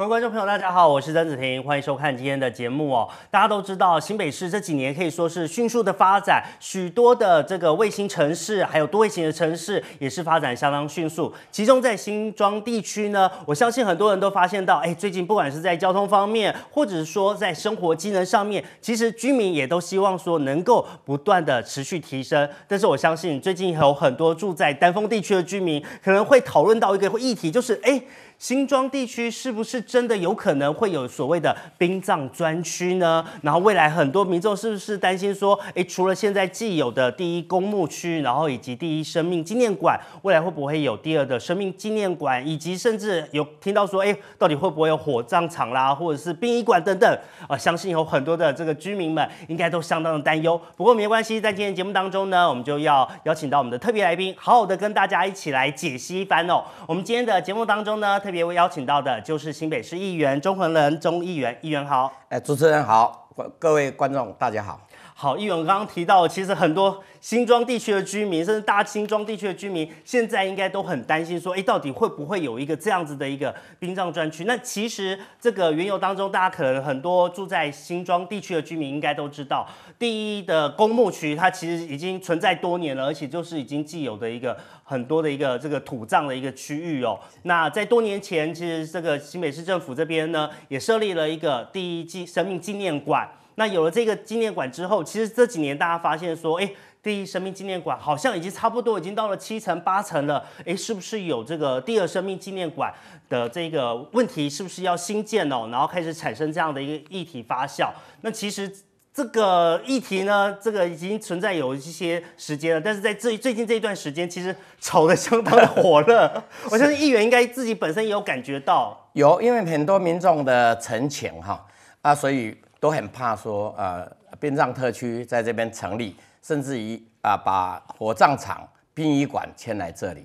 各位观众朋友，大家好，我是曾子平，欢迎收看今天的节目哦。大家都知道，新北市这几年可以说是迅速的发展，许多的这个卫星城市还有多卫星的城市也是发展相当迅速。其中在新庄地区呢，我相信很多人都发现到，哎，最近不管是在交通方面，或者是说在生活机能上面，其实居民也都希望说能够不断的持续提升。但是我相信，最近有很多住在丹峰地区的居民可能会讨论到一个议题，就是哎。新庄地区是不是真的有可能会有所谓的殡葬专区呢？然后未来很多民众是不是担心说，哎，除了现在既有的第一公墓区，然后以及第一生命纪念馆，未来会不会有第二的生命纪念馆，以及甚至有听到说，哎，到底会不会有火葬场啦，或者是殡仪馆等等？啊，相信有很多的这个居民们应该都相当的担忧。不过没关系，在今天节目当中呢，我们就要邀请到我们的特别来宾，好好的跟大家一起来解析一番哦。我们今天的节目当中呢。特别邀请到的就是新北市议员钟恒仁钟议员，议员好，哎，主持人好，各各位观众大家好。好，议员刚刚提到，其实很多新庄地区的居民，甚至大新庄地区的居民，现在应该都很担心，说，哎，到底会不会有一个这样子的一个殡葬专区？那其实这个缘由当中，大家可能很多住在新庄地区的居民应该都知道，第一的公墓区它其实已经存在多年了，而且就是已经既有的一个很多的一个这个土葬的一个区域哦。那在多年前，其实这个新北市政府这边呢，也设立了一个第一纪生命纪念馆。那有了这个纪念馆之后，其实这几年大家发现说，哎，第一生命纪念馆好像已经差不多已经到了七层八层了，哎，是不是有这个第二生命纪念馆的这个问题，是不是要新建哦？然后开始产生这样的一个议题发酵。那其实这个议题呢，这个已经存在有一些时间了，但是在最最近这一段时间，其实炒得相当的火热。我相信议员应该自己本身也有感觉到，有，因为很多民众的陈情哈啊，所以。都很怕说，呃，殡葬特区在这边成立，甚至于啊，把火葬场、殡仪馆迁来这里。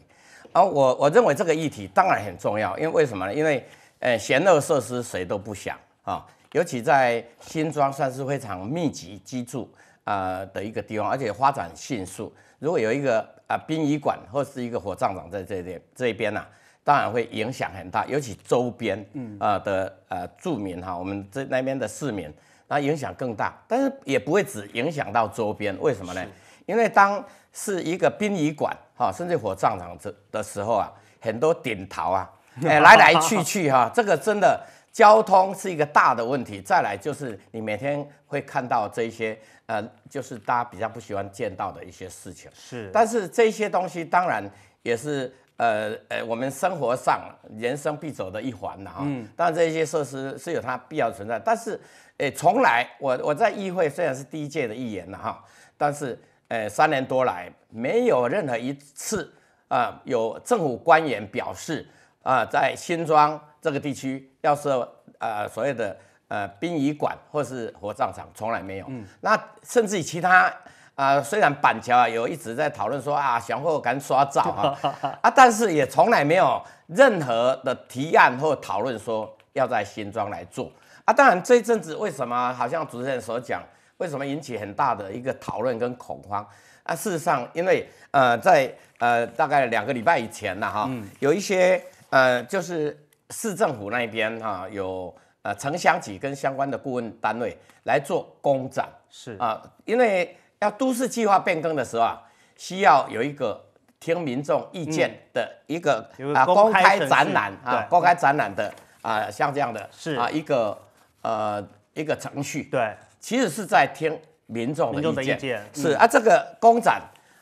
而我我认为这个议题当然很重要，因为为什么呢？因为，呃，闲乐设施谁都不想啊，尤其在新庄算是非常密集居住啊的一个地方，而且发展迅速。如果有一个啊殡仪馆或是一个火葬场在这边这一边呢？当然会影响很大，尤其周边，嗯啊的呃住民哈，我们这那边的市民，那影响更大，但是也不会只影响到周边，为什么呢？因为当是一个殡仪馆哈，甚至火葬场这的时候啊，很多顶头啊，哎来来去去哈，这个真的交通是一个大的问题。再来就是你每天会看到这些呃，就是大家比较不喜欢见到的一些事情，是。但是这些东西当然也是。呃呃，我们生活上人生必走的一环呐哈，当然这些设施是有它必要存在，但是，诶，从来我我在议会虽然是第一届的议员了哈，但是诶三年多来没有任何一次啊有政府官员表示啊在新庄这个地区要设呃所谓的呃殡仪馆或是火葬场，从来没有。那甚至于其他。啊，虽然板桥啊有一直在讨论说啊，选后敢刷照啊 啊，但是也从来没有任何的提案或讨论说要在新庄来做啊。当然这一阵子为什么好像主持人所讲，为什么引起很大的一个讨论跟恐慌啊？事实上，因为呃，在呃大概两个礼拜以前呢哈，有一些呃就是市政府那边哈有呃城乡局跟相关的顾问单位来做工展是啊，因为。要都市计划变更的时候啊，需要有一个听民众意见的一个啊，公开展览啊，公开展览的啊，像这样的是啊，一个呃，一个程序。对，其实是在听民众的意见。是啊，这个公展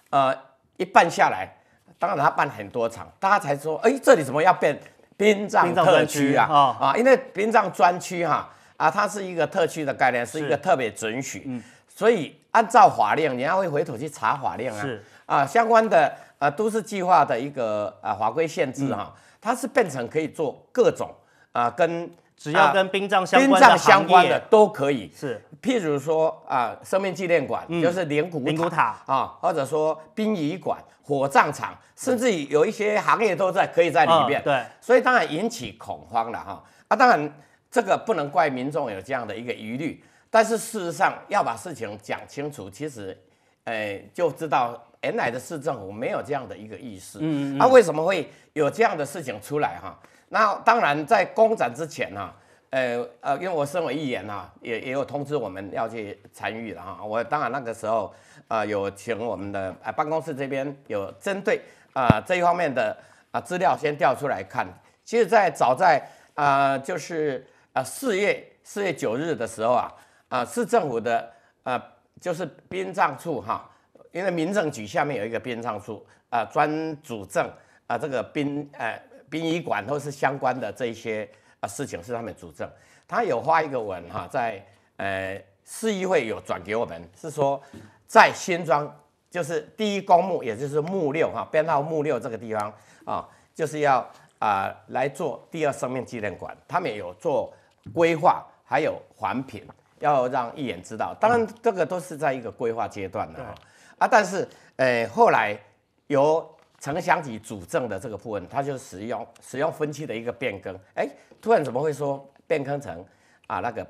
呃一办下来，当然他办很多场，大家才说，哎，这里怎么要变殡葬特区啊？啊，因为殡葬专区哈啊，它是一个特区的概念，是一个特别准许，所以。按照法令，人家会回头去查法令啊，是啊，相关的啊，都市计划的一个啊法规限制哈，它是变成可以做各种啊，跟只要跟殡葬相关的，殡葬相关的都可以。是，譬如说啊，生命纪念馆，就是灵骨灵骨塔啊，或者说殡仪馆、火葬场，甚至有一些行业都在可以在里面。对，所以当然引起恐慌了哈。啊，当然这个不能怪民众有这样的一个疑虑。但是事实上，要把事情讲清楚，其实，呃，就知道原来的市政府没有这样的一个意识。嗯嗯。那为什么会有这样的事情出来哈？那当然，在公展之前呢，呃呃，因为我身为议员呢，也也有通知我们要去参与了哈。我当然那个时候啊，有请我们的办公室这边有针对啊这一方面的啊资料先调出来看。其实，在早在啊，就是啊四月四月九日的时候啊。啊，市政府的呃，就是殡葬处哈，因为民政局下面有一个殡葬处啊，专主政啊，这个殡呃殡仪馆或是相关的这些啊事情是他们主政。他有发一个文哈，在呃市议会有转给我们，是说在新庄就是第一公墓，也就是墓六哈，编号墓六这个地方啊，就是要啊来做第二生命纪念馆，他们有做规划，还有环评。要让一眼知道，当然这个都是在一个规划阶段的啊，啊，但是，诶，后来由城乡启主政的这个部分，它就使用使用分期的一个变更，哎，突然怎么会说变更成啊那个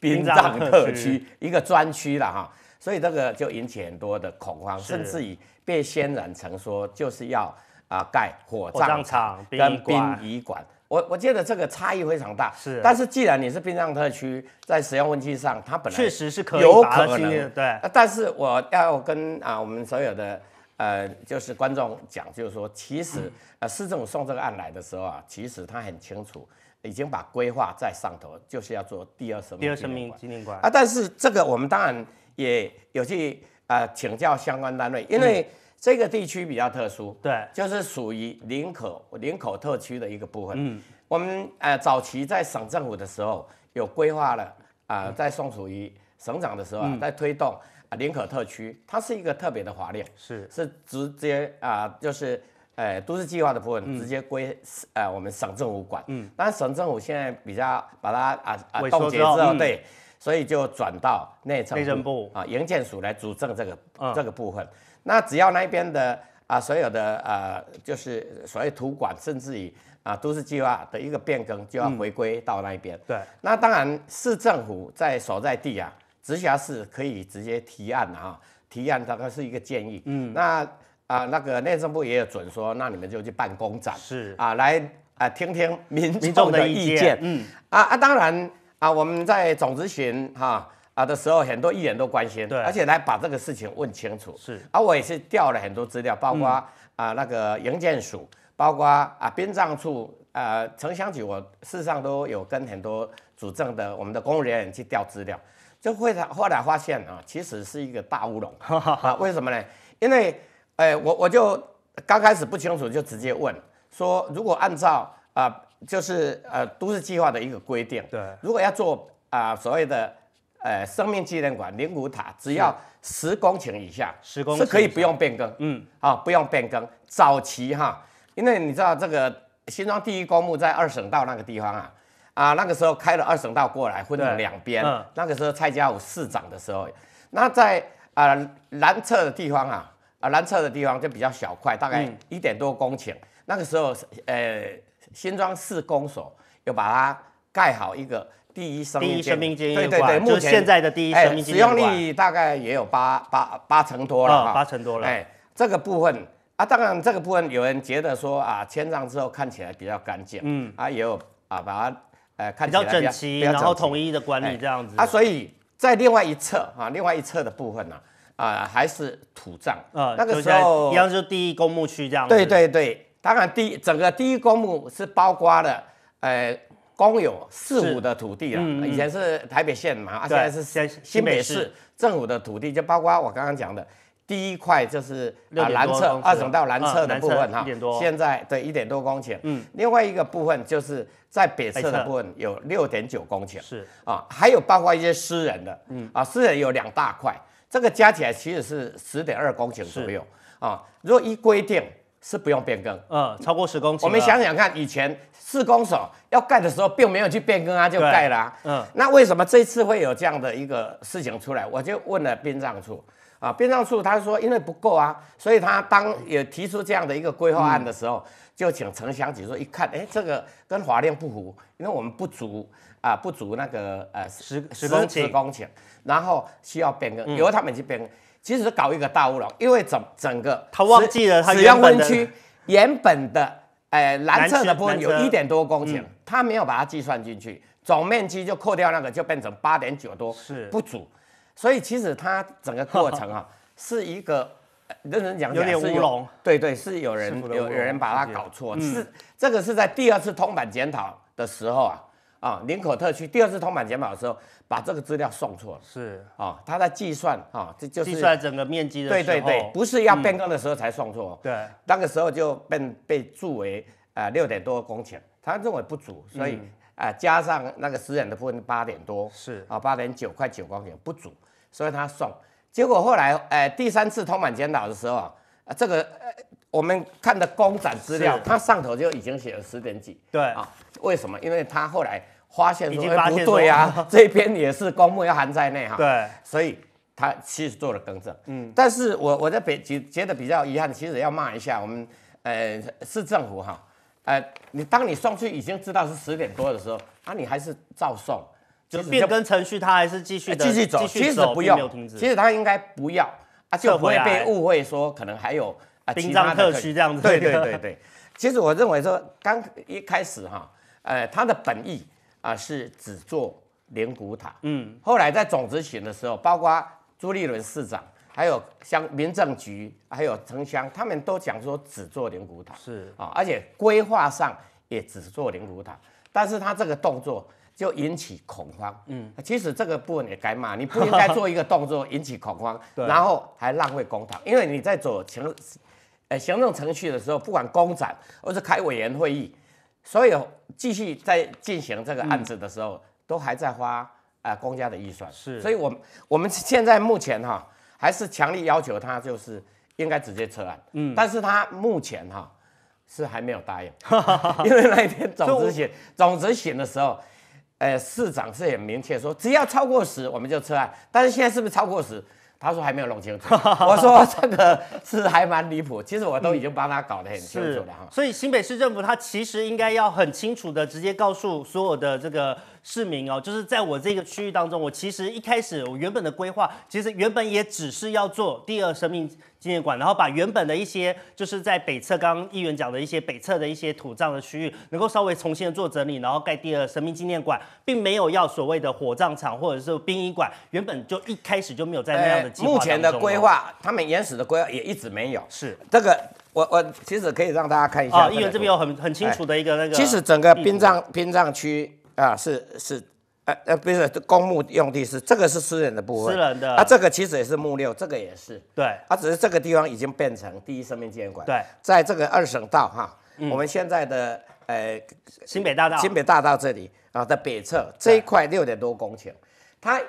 殡葬特区一个专区了哈，所以这个就引起很多的恐慌，甚至于被渲染成说就是要啊盖火葬场跟殡仪馆。我我觉得这个差异非常大，是。但是既然你是殡葬特区，在使用面积上，它本来确实是有可能，对。但是我要跟啊我们所有的呃就是观众讲，就是说，其实啊政府送这个案来的时候啊，其实他很清楚，已经把规划在上头，就是要做第二生命第二生命纪念馆啊。但是这个我们当然也有去呃请教相关单位，因为。这个地区比较特殊，对，就是属于林口林口特区的一个部分。嗯，我们呃早期在省政府的时候有规划了，啊，在宋楚瑜省长的时候啊，在推动啊、林口特区，它是一个特别的划列，是是直接啊，就是呃都市计划的部分直接归呃我们省政府管。嗯，但省政府现在比较把它啊啊冻结之后，对，所以就转到内政内政部啊营建署来主政这个这个部分。那只要那边的啊，所有的呃，就是所谓土管，甚至于啊，都市计划的一个变更，就要回归到那边。对。那当然，市政府在所在地啊，直辖市可以直接提案啊，提案大概是一个建议。嗯。那啊，那个内政部也有准说，那你们就去办公展是啊，来啊，听听民众的意见。嗯。啊啊，当然啊，我们在总执行哈。啊的时候，很多艺人都关心，对，而且来把这个事情问清楚。是，而我也是调了很多资料，包括啊那个营建署，包括啊殡葬处，呃城乡局，我事实上都有跟很多主政的我们的公务人员去调资料，就会后来发现啊，其实是一个大乌龙。为什么呢？因为哎，我我就刚开始不清楚，就直接问，说如果按照啊，就是呃都市计划的一个规定，对，如果要做啊所谓的。呃，生命纪念馆灵骨塔只要十公顷以下，十公是可以不用变更，嗯，啊，不用变更。早期哈，因为你知道这个新庄第一公墓在二省道那个地方啊，啊，那个时候开了二省道过来，分了两边。那个时候蔡家武市长的时候，那在啊南侧的地方啊，啊南侧的地方就比较小块，大概一点多公顷。那个时候呃新庄市公所要把它盖好一个。第一生命第一经验，对对对，前现在的第一生命经验。哎，使用率大概也有八八八成多了，八成多了。哎，这个部分啊，当然这个部分有人觉得说啊，迁葬之后看起来比较干净，嗯，啊也有啊把它，呃看起来比较整齐，然后统一的管理这样子。啊，所以在另外一侧啊，另外一侧的部分呢，啊还是土葬，啊那个时候一样就是第一公墓区这样子。对对对，当然第整个第一公墓是包括了，呃，公有四五的土地了，以前是台北县嘛，现在是新新北市政府的土地，就包括我刚刚讲的第一块，就是啊南侧二省到南侧的部分哈，现在对一点多公顷，嗯，另外一个部分就是在北侧的部分有六点九公顷，是啊，还有包括一些私人的，嗯，啊私人有两大块，这个加起来其实是十点二公顷左右，啊，如果依规定。是不用变更，嗯，超过十公顷。我们想想看，以前四公顷要盖的时候，并没有去变更啊，就盖了啊。嗯。那为什么这次会有这样的一个事情出来？我就问了殡葬处啊，殡葬处他说因为不够啊，所以他当也提出这样的一个规划案的时候，就请城乡局说一看，哎，这个跟法令不符，因为我们不足啊，不足那个呃十十公十公顷，然后需要变更，由他们去变更。其实搞一个大乌龙，因为整整个他忘记了他原本的，原本的诶蓝色的部分有一点多公顷，他没有把它计算进去，总面积就扣掉那个，就变成八点九多是不足，所以其实它整个过程啊 是一个认真讲有点乌龙，对对是有人有有人把它搞错，是这个是在第二次通版检讨的时候啊。啊，林口特区第二次通盘检讨的时候，把这个资料送错了。是啊，他在计算啊，这就是计算整个面积的。对对对，不是要变更的时候才送错。对，那个时候就被被注为呃六点多公顷，他认为不足，所以啊加上那个私人的部分八点多。是啊，八点九块九公顷不足，所以他送。结果后来呃第三次通盘检讨的时候啊，这个我们看的公展资料，他上头就已经写了十点几。对啊。为什么？因为他后来发现说不对啊，这边也是公墓要含在内哈。对。所以他其实做了更正。嗯。但是我我在北觉得比较遗憾，其实要骂一下我们呃市政府哈，呃，你当你送去已经知道是十点多的时候，啊，你还是照送，就变更程序，他还是继续继续走，其实不用停止。其实他应该不要啊，就不会被误会说可能还有啊殡葬特区这样子。对对对对。其实我认为说刚一开始哈。呃，他的本意啊是只做灵骨塔。嗯，后来在总执行的时候，包括朱立伦市长，还有乡民政局，还有城乡，他们都讲说只做灵骨塔。是啊，而且规划上也只做灵骨塔。但是他这个动作就引起恐慌。嗯，其实这个部分也该骂，你不应该做一个动作引起恐慌，然后还浪费公堂，因为你在走行，呃，行政程序的时候，不管公展或是开委员会议。所以继续在进行这个案子的时候，都还在花啊公家的预算。是，所以，我我们现在目前哈，还是强力要求他，就是应该直接撤案。嗯，但是他目前哈是还没有答应，因为那一天总执行 总执行的时候，呃，市长是很明确说，只要超过十，我们就撤案。但是现在是不是超过十？他说还没有弄清，楚，我说这个是还蛮离谱，其实我都已经帮他搞得很清楚了哈。所以新北市政府他其实应该要很清楚的直接告诉所有的这个。市民哦，就是在我这个区域当中，我其实一开始我原本的规划，其实原本也只是要做第二生命纪念馆，然后把原本的一些就是在北侧刚刚议员讲的一些北侧的一些土葬的区域，能够稍微重新做整理，然后盖第二生命纪念馆，并没有要所谓的火葬场或者是殡仪馆，原本就一开始就没有在那样的计划目前的规划，他们原始的规划也一直没有。是这个，我我其实可以让大家看一下，议员这边有很很清楚的一个那个，其实整个殡葬殡葬区。啊，是是，呃呃，不是公墓用地，是这个是私人的部分。私人的啊，这个其实也是墓六，这个也是。对。啊，只是这个地方已经变成第一生命纪念馆。对。在这个二省道哈，我们现在的呃新北大道，新北大道这里啊的北侧这一块六点多公顷，它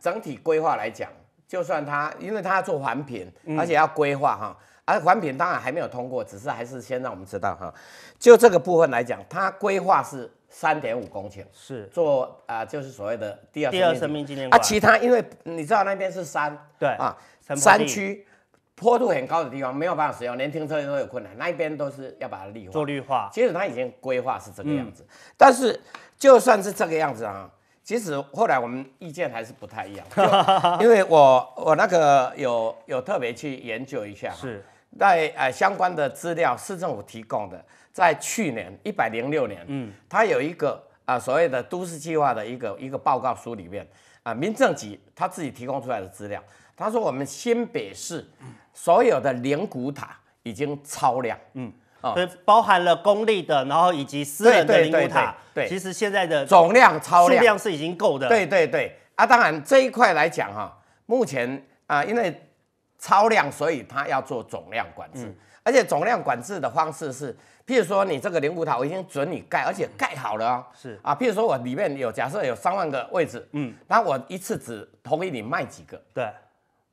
整体规划来讲，就算它因为它要做环评，而且要规划哈，而环评当然还没有通过，只是还是先让我们知道哈。就这个部分来讲，它规划是。三点五公顷是做啊，就是所谓的第二第二生命纪念馆啊。其他因为你知道那边是山，对啊，山区坡度很高的地方没有办法使用，连停车都有困难。那一边都是要把它绿化，做绿化。其实它已经规划是这个样子，但是就算是这个样子啊，其实后来我们意见还是不太一样，因为我我那个有有特别去研究一下是。在呃相关的资料，市政府提供的，在去年一百零六年，嗯，它有一个啊所谓的都市计划的一个一个报告书里面，啊民政局他自己提供出来的资料，他说我们新北市所有的林古塔已经超量，嗯，哦、包含了公立的，然后以及私人的林古塔，对，其实现在的总量超量是已经够的，对对对，啊当然这一块来讲哈，目前啊因为。超量，所以它要做总量管制，而且总量管制的方式是，譬如说你这个玲湖塔我已经准你盖，而且盖好了哦，是啊，譬如说我里面有假设有三万个位置，嗯，那我一次只同意你卖几个，对，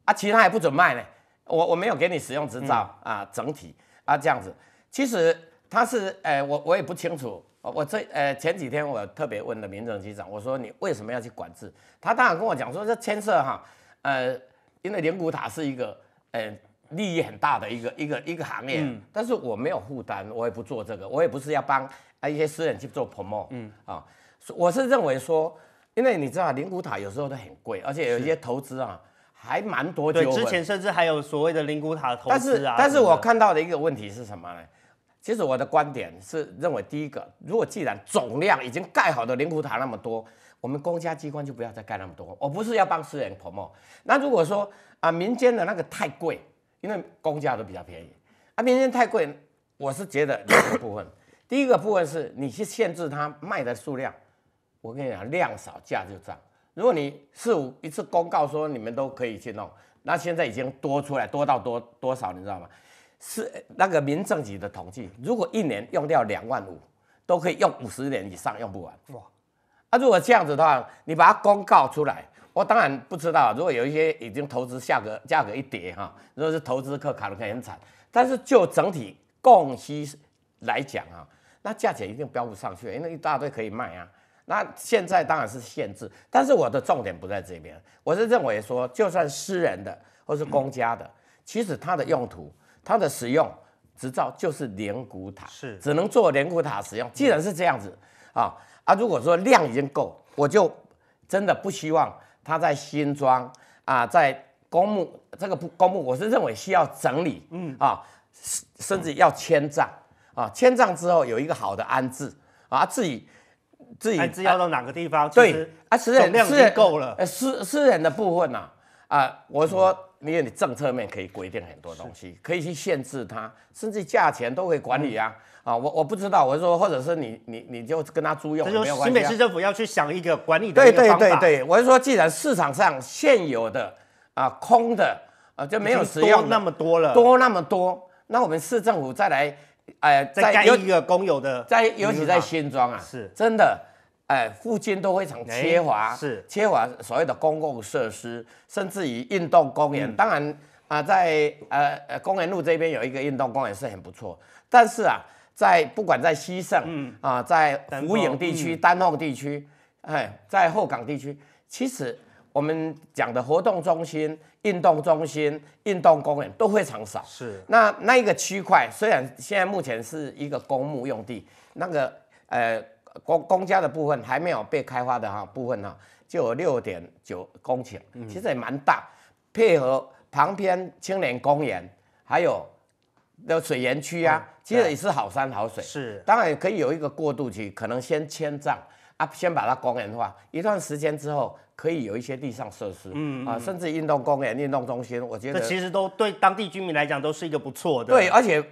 啊，其他还不准卖呢，我我没有给你使用执照啊，整体啊这样子，其实他是，呃，我我也不清楚，我这呃前几天我特别问了民政局长，我说你为什么要去管制，他当然跟我讲说这牵涉哈，呃。因为灵骨塔是一个，呃，利益很大的一个一个一个行业，但是我没有负担，我也不做这个，我也不是要帮啊一些私人去做 Promo，嗯啊，我是认为说，因为你知道灵骨塔有时候都很贵，而且有一些投资啊还蛮多。对，之前甚至还有所谓的灵骨塔投资啊。但是，但是我看到的一个问题是什么呢？其实我的观点是认为，第一个，如果既然总量已经盖好的灵骨塔那么多。我们公家机关就不要再盖那么多，我不是要帮私人 promo。那如果说啊，民间的那个太贵，因为公家都比较便宜，啊，民间太贵，我是觉得两个部分。第一个部分是你去限制他卖的数量，我跟你讲，量少价就涨。如果你四五一次公告说你们都可以去弄，那现在已经多出来多到多多少，你知道吗？是那个民政局的统计，如果一年用掉两万五，都可以用五十年以上用不完。啊，如果这样子的话，你把它公告出来，我当然不知道。如果有一些已经投资，价格价格一跌哈，如果是投资客卡的很惨。但是就整体供需来讲啊，那价钱一定标不上去，因为一大堆可以卖啊。那现在当然是限制，但是我的重点不在这边，我是认为说，就算私人的或是公家的，其实它的用途、它的使用执照就是连古塔，是只能做连古塔使用。既然是这样子啊。啊，如果说量已经够，我就真的不希望他在新庄啊，在公墓这个不公墓，我是认为需要整理，嗯啊，甚至要迁葬啊，迁葬之后有一个好的安置啊，自己自己要到哪个地方？对啊，私人的量够了，私私人的部分呢、啊，我说。因为你政策面可以规定很多东西，可以去限制它，甚至价钱都可以管理啊！啊，我我不知道，我说或者是你你你就跟他租用没有关系？新北市政府要去想一个管理的方法。对对对对，我是说，既然市场上现有的啊空的啊就没有使用那么多了，多那么多，那我们市政府再来哎再盖一个公有的，在尤其在新庄啊，是真的。哎，附近都非常缺乏，是缺乏所谓的公共设施，甚至于运动公园。当然啊，在呃呃公园路这边有一个运动公园是很不错，但是啊，在不管在西盛，嗯啊，在湖影地区、丹凤地区，哎，在后港地区，其实我们讲的活动中心、运动中心、运动公园都非常少。是那那一个区块，虽然现在目前是一个公墓用地，那个呃。公公家的部分还没有被开发的哈部分哈，就有六点九公顷，其实也蛮大。配合旁边青年公园，还有的水源区啊，其实也是好山好水。是，当然也可以有一个过渡期，可能先迁葬啊，先把它公园化，一段时间之后可以有一些地上设施，啊，甚至运动公园、运动中心。我觉得这其实都对当地居民来讲都是一个不错的。对，而且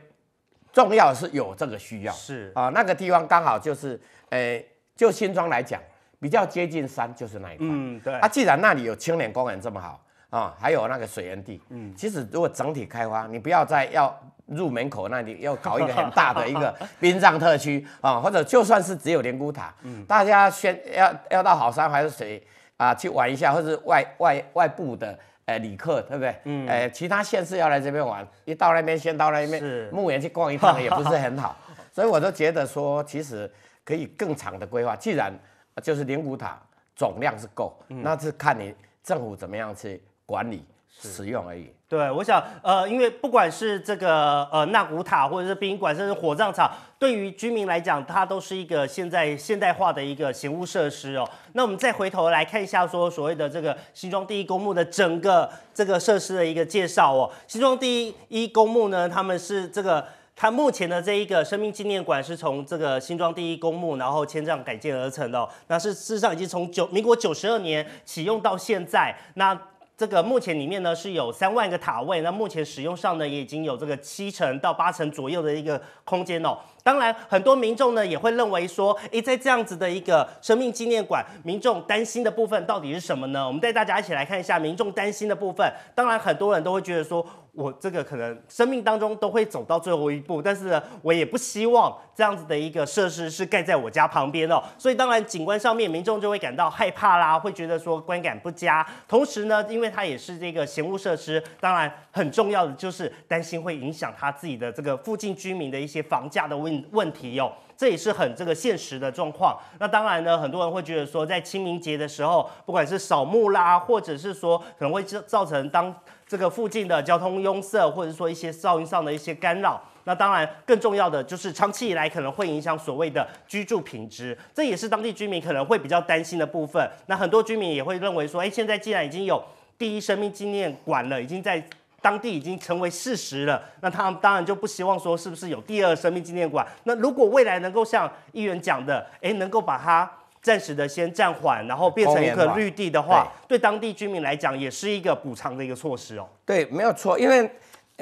重要是有这个需要。是啊，那个地方刚好就是。哎，就新庄来讲，比较接近山就是那一块。嗯，对。啊，既然那里有青年公园这么好啊，还有那个水源地。嗯。其实如果整体开发，你不要再要入门口那里要搞一个很大的一个 殡葬特区啊，或者就算是只有灵姑塔，大家先要要到好山还是水啊去玩一下，或者外外外部的哎旅客，对不对？嗯。哎，其他县市要来这边玩，一到那边先到那边墓园去逛一趟也不是很好，所以我都觉得说，其实。可以更长的规划，既然就是灵骨塔总量是够，那是看你政府怎么样去管理使用而已。对，我想，呃，因为不管是这个呃纳古塔，或者是殡仪馆，甚至火葬场，对于居民来讲，它都是一个现在现代化的一个行务设施哦。那我们再回头来看一下，说所谓的这个新庄第一公墓的整个这个设施的一个介绍哦。新庄第一公墓呢，他们是这个。它目前的这一个生命纪念馆是从这个新庄第一公墓，然后迁葬改建而成的。那是事实上已经从九民国九十二年启用到现在。那这个目前里面呢是有三万个塔位，那目前使用上呢也已经有这个七成到八成左右的一个空间哦。当然，很多民众呢也会认为说，诶，在这样子的一个生命纪念馆，民众担心的部分到底是什么呢？我们带大家一起来看一下民众担心的部分。当然，很多人都会觉得说。我这个可能生命当中都会走到最后一步，但是我也不希望这样子的一个设施是盖在我家旁边的，所以当然景观上面民众就会感到害怕啦，会觉得说观感不佳，同时呢，因为它也是这个闲物设施，当然很重要的就是担心会影响他自己的这个附近居民的一些房价的问问题哟。这也是很这个现实的状况。那当然呢，很多人会觉得说，在清明节的时候，不管是扫墓啦，或者是说可能会造成当这个附近的交通拥塞，或者说一些噪音上的一些干扰。那当然，更重要的就是长期以来可能会影响所谓的居住品质，这也是当地居民可能会比较担心的部分。那很多居民也会认为说，哎，现在既然已经有第一生命纪念馆了，已经在。当地已经成为事实了，那他们当然就不希望说是不是有第二生命纪念馆。那如果未来能够像议员讲的，哎，能够把它暂时的先暂缓，然后变成一个绿地的话，对当地居民来讲也是一个补偿的一个措施哦。对，没有错，因为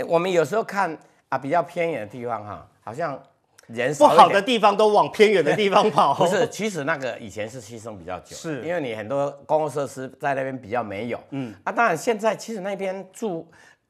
我们有时候看啊，比较偏远的地方哈，好像人不好的地方都往偏远的地方跑。不 是，其实那个以前是牺牲比较久，是因为你很多公共设施在那边比较没有。嗯，啊，当然现在其实那边住。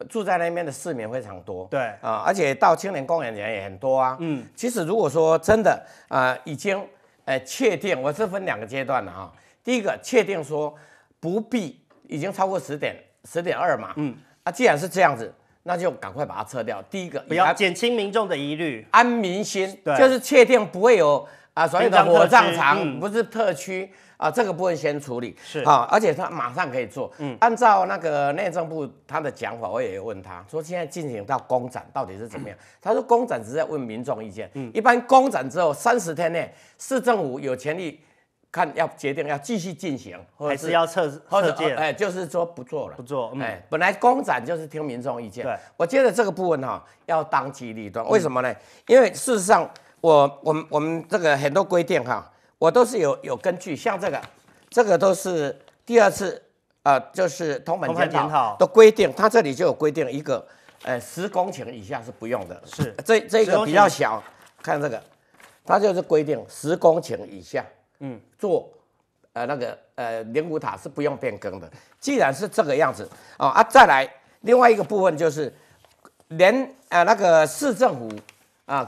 住在那边的市民非常多，对啊，而且到青年公园的人也很多啊。嗯，其实如果说真的，呃，已经呃确定，我是分两个阶段的啊。第一个确定说不必已经超过十点十点二嘛。嗯，啊，既然是这样子，那就赶快把它撤掉。第一个不要减轻民众的疑虑，安民心，就是确定不会有。啊，所谓的火葬场不是特区啊，这个部分先处理，啊，而且他马上可以做。嗯，按照那个内政部他的讲法，我也问他说，现在进行到公展到底是怎么样？他说公展只是在问民众意见。嗯，一般公展之后三十天内，市政府有权利看要决定要继续进行，还是要撤撤届？哎，就是说不做了，不做。哎，本来公展就是听民众意见。对，我觉得这个部分哈要当机立断，为什么呢？因为事实上。我我们我们这个很多规定哈，我都是有有根据，像这个，这个都是第二次，呃，就是通盘检讨的规定，它这里就有规定一个，呃，十公顷以下是不用的，是这这个比较小，看这个，它就是规定十公顷以下，嗯，做呃那个呃灵骨塔是不用变更的，既然是这个样子，啊啊，再来另外一个部分就是，连呃那个市政府啊。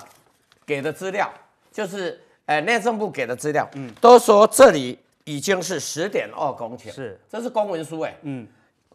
给的资料就是，呃内政部给的资料，嗯，都说这里已经是十点二公顷，是，这是公文书，哎，嗯，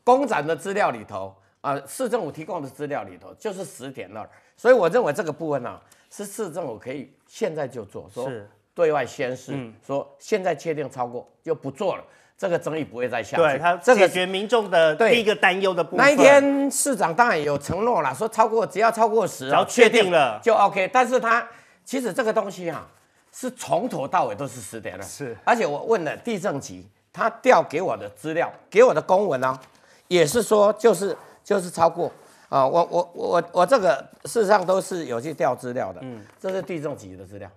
公展的资料里头，啊，市政府提供的资料里头就是十点二，所以我认为这个部分呢，是市政府可以现在就做，说对外宣示，说现在确定超过，就不做了，这个争议不会再下去，对，他解决民众的第一个担忧的部分。那一天市长当然有承诺了，说超过只要超过十，然后确定了就 OK，但是他。其实这个东西哈，是从头到尾都是十点二，是。而且我问了地震局，他调给我的资料，给我的公文啊，也是说就是就是超过啊，我我我我这个事实上都是有去调资料的，嗯，这是地震局的资料，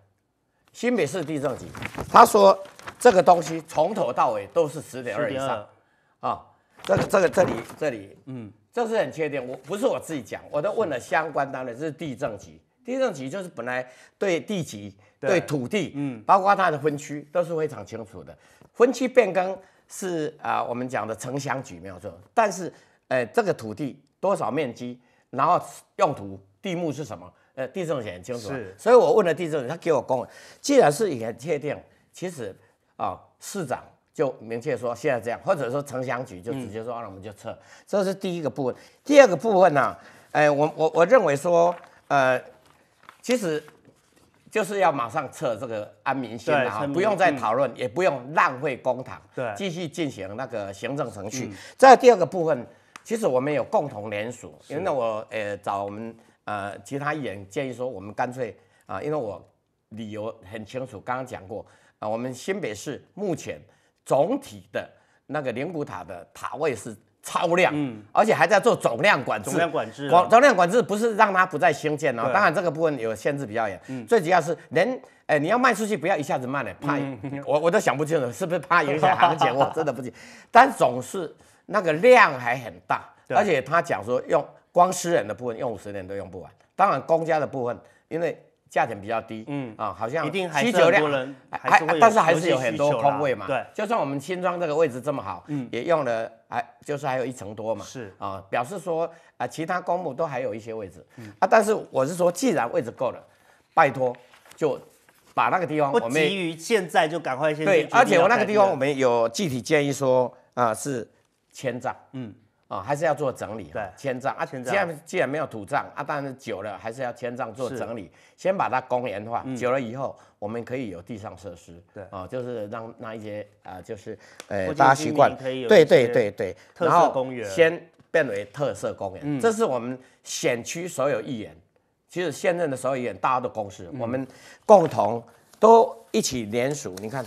新北市地震局，他说这个东西从头到尾都是十点二以上，啊，这个这个这里这里，嗯，这是很确定，我不是我自己讲，我都问了相关单位，这是地震局。地政局就是本来对地级对土地，嗯，包括它的分区都是非常清楚的。分区变更是啊，我们讲的城乡局没有错，但是，呃，这个土地多少面积，然后用途地目是什么？呃，地政局很清楚，所以我问了地政局，他给我公文，既然是经确定，其实啊，市长就明确说现在这样，或者说城乡局就直接说，那我们就撤。这是第一个部分。第二个部分呢，哎，我我我认为说，呃。其实就是要马上撤这个安民县，啊，不用再讨论，也不用浪费公堂，继续进行那个行政程序。在第二个部分，其实我们有共同联署，因为那我呃找我们呃其他议员建议说，我们干脆啊，因为我理由很清楚，刚刚讲过啊，我们新北市目前总体的那个灵骨塔的塔位是。超量，嗯，而且还在做总量管制，总量管制，总量管制不是让它不再兴建哦，当然这个部分有限制比较严，嗯，最主要是连，哎，你要卖出去不要一下子卖了，怕 我我都想不清楚是不是怕影响行情，我真的不行，但总是那个量还很大，而且他讲说用光私人的部分用五十年都用不完，当然公家的部分因为。价钱比较低，嗯啊，好像一定需求量还，但是还是有很多空位嘛。对，就算我们新庄这个位置这么好，嗯，也用了，还就是还有一层多嘛。是啊，表示说啊，其他公墓都还有一些位置，啊，但是我是说，既然位置够了，拜托就把那个地方不急于现在就赶快先对，而且我那个地方我们有具体建议说啊，是前瞻，嗯。啊，还是要做整理，迁葬啊。既然既然没有土葬啊，但是久了还是要迁葬做整理，先把它公园化。久了以后，我们可以有地上设施，对，啊，就是让那一些啊，就是呃，大家习惯，对对对对，特色公园，先变为特色公园。这是我们选区所有议员，其实现任的所有议员大家都共识，我们共同都一起联署，你看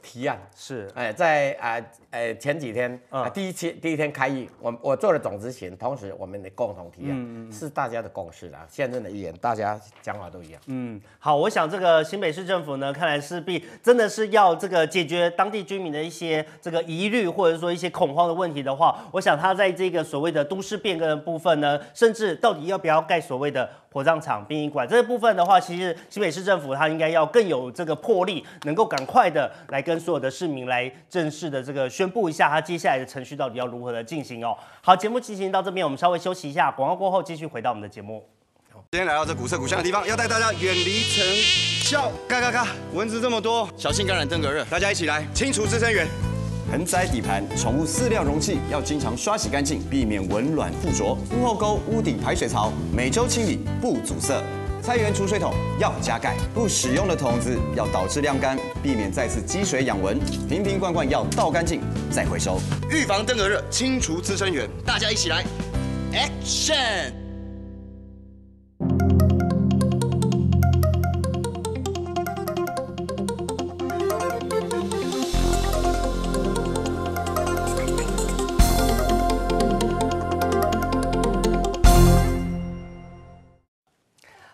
提案是，哎，在啊。哎，前几天，啊，第一期第一天开议，我我做了总执行，同时我们的共同提案是大家的共识啦。现任的议员，大家讲法都一样。嗯，好，我想这个新北市政府呢，看来势必真的是要这个解决当地居民的一些这个疑虑，或者说一些恐慌的问题的话，我想他在这个所谓的都市变更部分呢，甚至到底要不要盖所谓的火葬场、殡仪馆这部分的话，其实新北市政府他应该要更有这个魄力，能够赶快的来跟所有的市民来正式的这个。宣布一下，他接下来的程序到底要如何的进行哦？好，节目进行到这边，我们稍微休息一下。广告过后，继续回到我们的节目。今天来到这古色古香的地方，要带大家远离尘嚣。嘎嘎嘎，蚊子这么多，小心感染登革热。大家一起来清除滋生源。盆栽底盘、宠物饲料容器要经常刷洗干净，避免蚊卵附着。屋后沟、屋顶排水槽每周清理，不阻塞。菜园储水桶要加盖，不使用的桶子要导致晾干，避免再次积水养蚊。瓶瓶罐罐要倒干净再回收，预防登革热，清除滋生源。大家一起来，Action！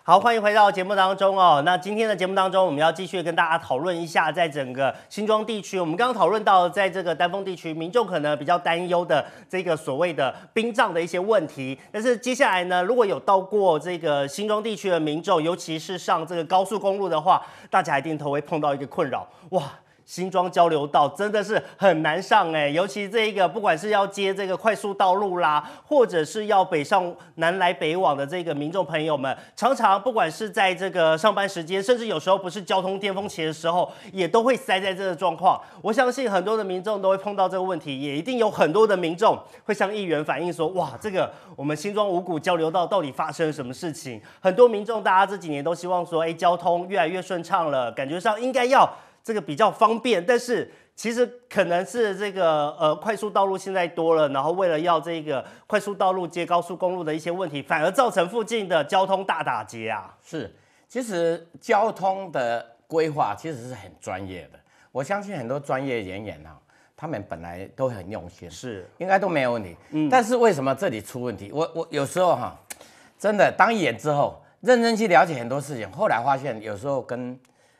好，欢迎回到节目当中哦。那今天的节目当中，我们要继续跟大家讨论一下，在整个新庄地区，我们刚刚讨论到，在这个丹峰地区，民众可能比较担忧的这个所谓的冰障的一些问题。但是接下来呢，如果有到过这个新庄地区的民众，尤其是上这个高速公路的话，大家一定都会碰到一个困扰，哇！新庄交流道真的是很难上哎，尤其这一个不管是要接这个快速道路啦，或者是要北上南来北往的这个民众朋友们，常常不管是在这个上班时间，甚至有时候不是交通巅峰期的时候，也都会塞在这个状况。我相信很多的民众都会碰到这个问题，也一定有很多的民众会向议员反映说，哇，这个我们新庄五股交流道到底发生什么事情？很多民众大家这几年都希望说，哎，交通越来越顺畅了，感觉上应该要。这个比较方便，但是其实可能是这个呃快速道路现在多了，然后为了要这个快速道路接高速公路的一些问题，反而造成附近的交通大打击啊。是，其实交通的规划其实是很专业的，我相信很多专业人员呢，他们本来都很用心，是应该都没有问题。嗯，但是为什么这里出问题？我我有时候哈，真的当眼之后，认真去了解很多事情，后来发现有时候跟。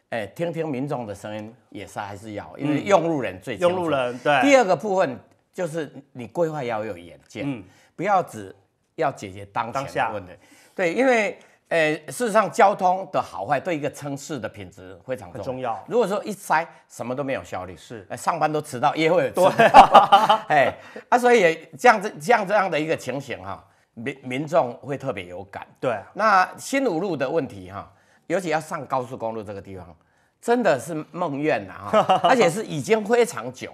哎，听听民众的声音也是还是要，因为用路人最重要用路人对。第二个部分就是你规划要有远见，不要只要解决当前的问题。对，因为，呃，事实上交通的好坏对一个城市的品质非常重要。重要。如果说一塞，什么都没有效率。是。上班都迟到，约会也迟到。哎，啊，所以也这样子，这样这样的一个情形哈，民民众会特别有感。对。那新五路的问题哈？尤其要上高速公路这个地方，真的是梦愿呐 而且是已经非常久。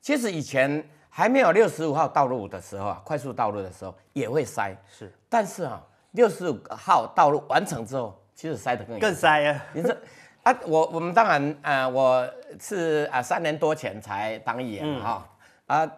其实以前还没有六十五号道路的时候啊，快速道路的时候也会塞，是。但是啊，六十五号道路完成之后，其实塞得更更塞啊。你说啊，我我们当然啊，我是啊三年多前才当议员哈啊，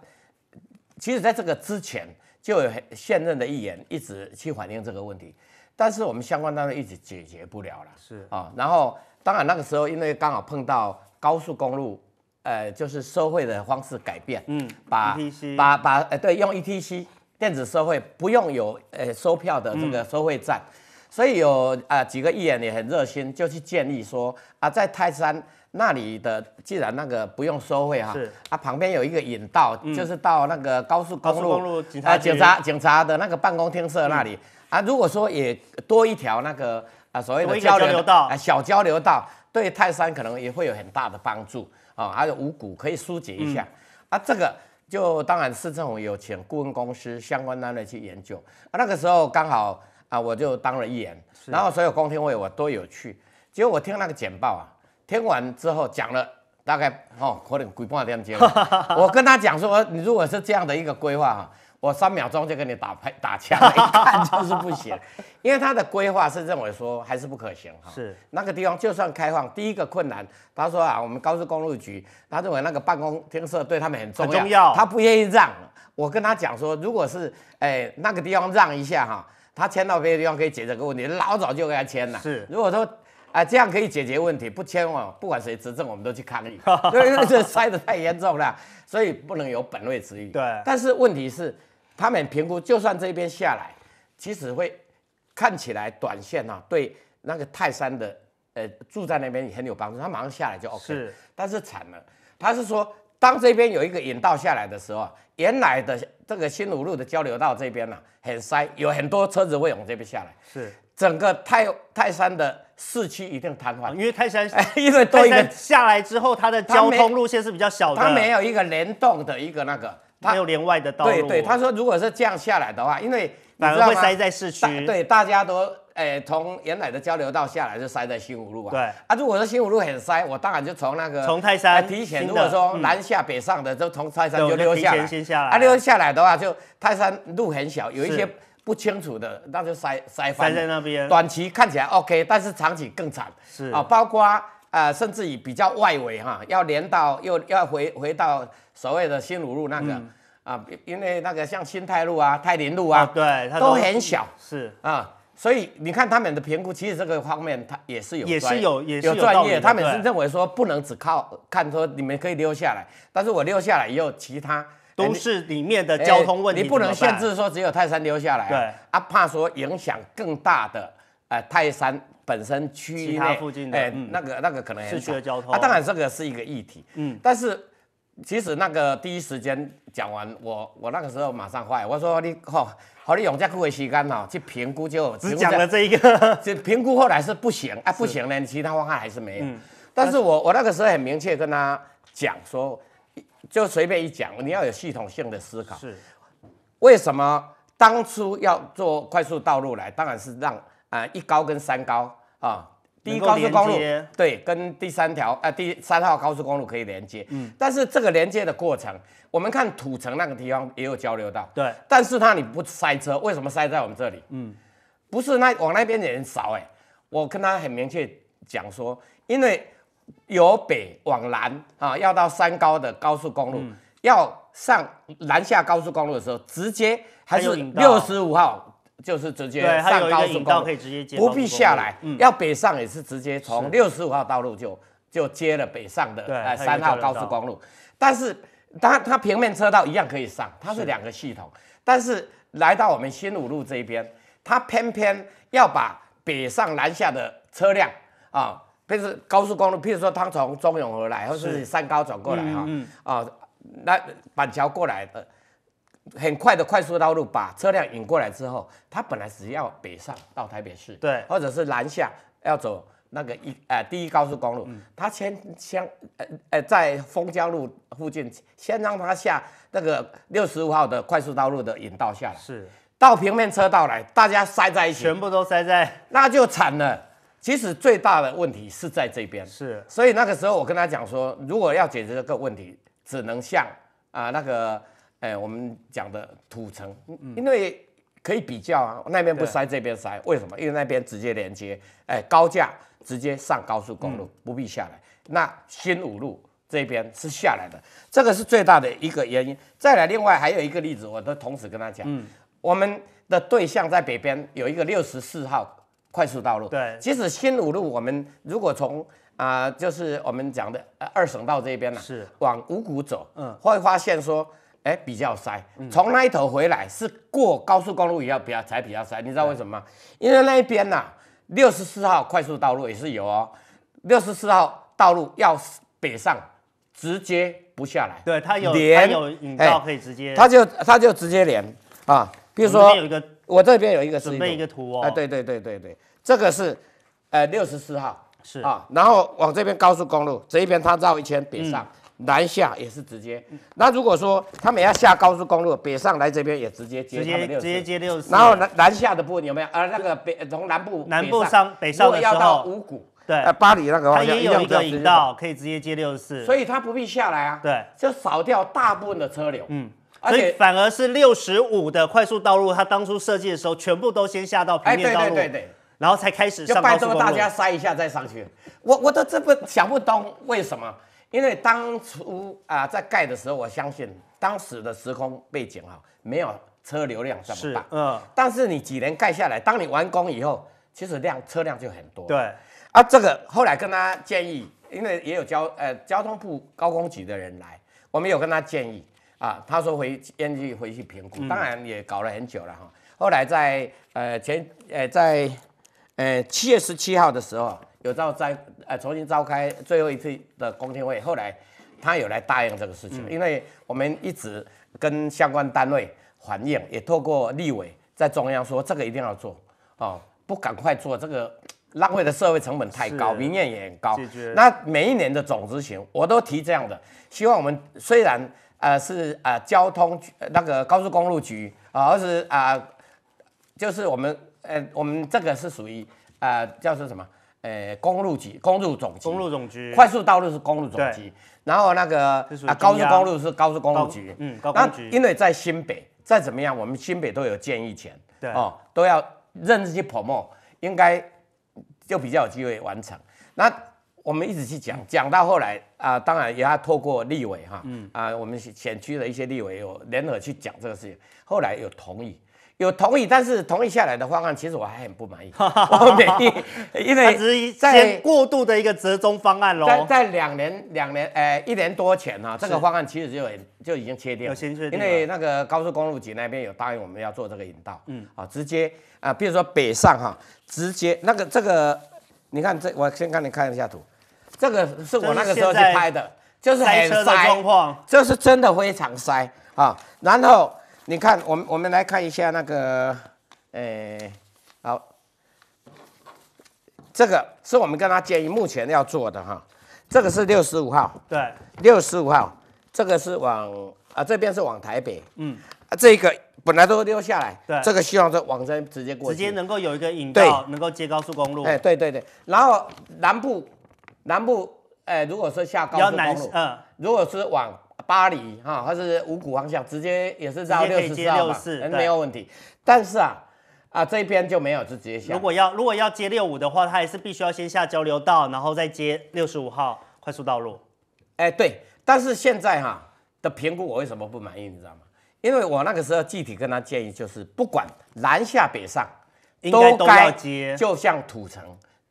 其实在这个之前，就有现任的议员一直去反映这个问题。但是我们相关单位一直解决不了了，是啊。然后当然那个时候，因为刚好碰到高速公路，呃，就是收费的方式改变，嗯，把把把，呃，对，用 E T C 电子收费，不用有呃收票的这个收费站，所以有啊几个议员也很热心，就去建议说啊，在泰山那里的，既然那个不用收费哈，是啊，旁边有一个引道，就是到那个高速公路，高速公路警察警察警察的那个办公厅舍那里。啊，如果说也多一条那个啊，所谓的交流道，啊，小交流道，对泰山可能也会有很大的帮助啊，还有五谷可以疏解一下啊，这个就当然市政府有请顾问公司相关单位去研究啊，那个时候刚好啊，我就当了议员，然后所有公听会我都有去，结果我听那个简报啊，听完之后讲了大概哦，可能鬼半天结 我跟他讲说，你如果是这样的一个规划啊。我三秒钟就跟你打拍打架，一 看就是不行，因为他的规划是认为说还是不可行哈。是那个地方就算开放，第一个困难，他说啊，我们高速公路局他认为那个办公厅设对他们很重要，他不愿意让。我跟他讲说，如果是哎那个地方让一下哈，他迁到别的地方可以解决这个问题，老早就给他迁了。是如果说啊这样可以解决问题，不迁哦，不管谁执政我们都去抗议，因为这塞得太严重了，所以不能有本位之义。对，但是问题是。他们评估，就算这边下来，其实会看起来短线啊，对那个泰山的，呃，住在那边也很有帮助。他马上下来就 OK，是。但是惨了，他是说，当这边有一个引道下来的时候，原来的这个新五路的交流道这边呢，很塞，有很多车子会往这边下来，是。整个泰泰山的市区一定瘫痪，因为泰山，因为多一个下来之后，它的交通路线是比较小的，它没有一个联动的一个那个。没有连外的道路。对对，他说，如果是这样下来的话，因为反而会塞在市区。对，大家都诶从原来的交流道下来就塞在新五路啊。对。啊，如果说新五路很塞，我当然就从那个从泰山提前。如果说南下北上的，就从泰山就溜下来。先下来。啊，溜下来的话，就泰山路很小，有一些不清楚的，那就塞塞。塞在那边。短期看起来 OK，但是长期更惨。是啊，包括。啊，甚至于比较外围哈，要连到又要回回到所谓的新五路那个啊，因为那个像新泰路啊、泰林路啊，对，都很小，是啊，所以你看他们的评估，其实这个方面他也是有也是有也有专业，他们是认为说不能只靠看说你们可以留下来，但是我留下来也有其他都市里面的交通问题，你不能限制说只有泰山留下来，对，啊怕说影响更大的呃泰山。本身区内哎，那个那个可能是需要交通啊，当然这个是一个议题。嗯，但是其实那个第一时间讲完，我我那个时候马上坏，我说你哈，何立勇在顾伟西干呢，去评估就只讲了这一个，只 评估后来是不行啊，不行，呢，其他方案还是没有。但是我我那个时候很明确跟他讲说，就随便一讲，你要有系统性的思考。是，为什么当初要做快速道路来？当然是让。啊，一高跟三高啊，第一高速公路对，跟第三条呃第三号高速公路可以连接。嗯，但是这个连接的过程，我们看土城那个地方也有交流道。对，但是它你不塞车，为什么塞在我们这里？嗯，不是那往那边人少哎，我跟他很明确讲说，因为由北往南啊，要到三高的高速公路，要上南下高速公路的时候，直接还是六十五号。就是直接上高速公路，不必下来。要北上也是直接从六十五号道路就就接了北上的呃三号高速公路。但是它它平面车道一样可以上，它是两个系统。但是来到我们新五路这边，它偏偏要把北上南下的车辆啊，譬如高速公路，譬如说它从中永河来，或是三高转过来啊啊，那板桥过来的。很快的快速道路把车辆引过来之后，他本来只要北上到台北市，对，或者是南下要走那个一呃第一高速公路，他先先呃呃在丰江路附近先让他下那个六十五号的快速道路的引道下来，是到平面车道来，大家塞在一起，全部都塞在那就惨了。其实最大的问题是在这边，是，所以那个时候我跟他讲说，如果要解决这个问题，只能像啊那个。哎，我们讲的土城，因为可以比较啊，那边不塞，这边塞，为什么？因为那边直接连接，哎，高架直接上高速公路，不必下来。那新五路这边是下来的，这个是最大的一个原因。再来，另外还有一个例子，我都同时跟他讲，我们的对象在北边有一个六十四号快速道路，对，即使新五路，我们如果从啊，就是我们讲的二省道这边呢，是往五谷走，嗯，会发现说。哎，比较塞。从那一头回来是过高速公路也要比较才比较塞，你知道为什么吗？因为那一边呐，六十四号快速道路也是有哦。六十四号道路要北上，直接不下来。对，它有，它有引道可以直接。它就它就直接连啊。比如说，我这边有一个，准备一个图哦。哎，对对对对对，这个是，哎，六十四号是啊，然后往这边高速公路，这一边它绕一圈北上。南下也是直接，那如果说他们要下高速公路北上来这边也直接接，直接直接接六十四。然后南南下的部分有没有啊？那个北从南部南部上北上的时候要到五谷，对，巴黎那个，它也有一个引道，可以直接接六十四，所以它不必下来啊。对，就扫掉大部分的车流。嗯，所以反而是六十五的快速道路，它当初设计的时候，全部都先下到平面道路，然后才开始就拜托大家塞一下再上去。我我都这不想不通为什么。因为当初啊，在盖的时候，我相信当时的时空背景哈，没有车流量这么大。嗯。但是你几年盖下来，当你完工以后，其实量车辆就很多。对。啊，这个后来跟他建议，因为也有交呃交通部高工局的人来，我们有跟他建议啊，他说回建去回去评估，当然也搞了很久了哈。后来在呃前呃在呃七月十七号的时候有到在。呃重新召开最后一次的公听会，后来他有来答应这个事情，因为我们一直跟相关单位反映，也透过立委在中央说这个一定要做哦，不赶快做这个浪费的社会成本太高，民怨也很高。那每一年的总执行我都提这样的，希望我们虽然呃是呃交通局那个高速公路局啊，而是啊就是我们呃我们这个是属于呃叫做什么？诶，公路局、公路总局、公路总局，快速道路是公路总局，然后那个啊高速公路是高速公路局，嗯，那因为在新北，再怎么样，我们新北都有建议权，对哦，都要认真去泡沫，应该就比较有机会完成。那我们一直去讲，讲到后来啊，当然也要透过立委哈，啊，我们选区的一些立委有联合去讲这个事情，后来有同意。有同意，但是同意下来的方案，其实我还很不满意，很满 因为只是在过度的一个折中方案喽。在两年、两年，呃，一年多前呢，这个方案其实就就已经切掉，因为那个高速公路局那边有答应我们要做这个引导，嗯，啊，直接啊，比如说北上哈，直接那个这个，你看这，我先给你看一下图，这个是我那个时候去拍的，就是塞车这是真的非常塞啊，然后。你看，我们我们来看一下那个，诶，好，这个是我们跟他建议目前要做的哈。这个是六十五号，对，六十五号，这个是往啊这边是往台北，嗯，啊这个本来都溜下来，对，这个希望是往这直接过去，直接能够有一个引导，能够接高速公路，哎，对对对。然后南部南部，哎，如果说下高速公路，嗯，如果是往巴黎哈，它是五谷方向，直接也是到六十四号嘛，没有问题。但是啊啊，这边就没有直接下。如果要如果要接六五的话，它也是必须要先下交流道，然后再接六十五号快速道路。哎，对。但是现在哈的评估，我为什么不满意，你知道吗？因为我那个时候具体跟他建议，就是不管南下北上，应该都要接，就像土城。